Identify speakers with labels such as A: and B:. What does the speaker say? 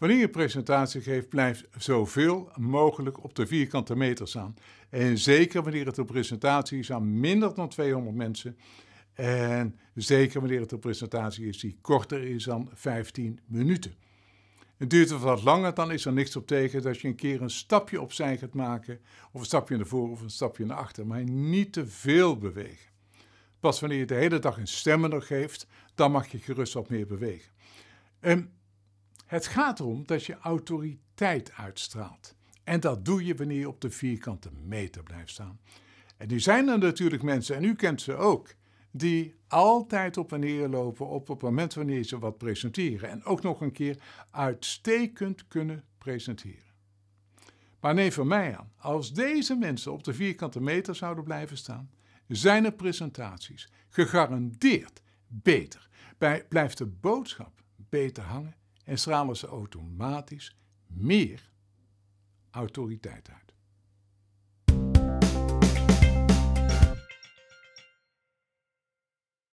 A: Wanneer je presentatie geeft, blijf zoveel mogelijk op de vierkante meter staan. En zeker wanneer het een presentatie is aan minder dan 200 mensen. En zeker wanneer het een presentatie is die korter is dan 15 minuten. Het duurt het wat langer, dan is er niks op tegen dat je een keer een stapje opzij gaat maken. Of een stapje naar voren of een stapje naar achter. Maar niet te veel bewegen. Pas wanneer je de hele dag een stemmen nog geeft, dan mag je gerust wat meer bewegen. En ehm, het gaat erom dat je autoriteit uitstraalt. En dat doe je wanneer je op de vierkante meter blijft staan. En nu zijn er natuurlijk mensen, en u kent ze ook, die altijd op en neer lopen op het moment wanneer ze wat presenteren. En ook nog een keer uitstekend kunnen presenteren. Maar neem van mij aan, als deze mensen op de vierkante meter zouden blijven staan, zijn de presentaties gegarandeerd beter. blijft de boodschap beter hangen en stralen ze automatisch meer autoriteit uit.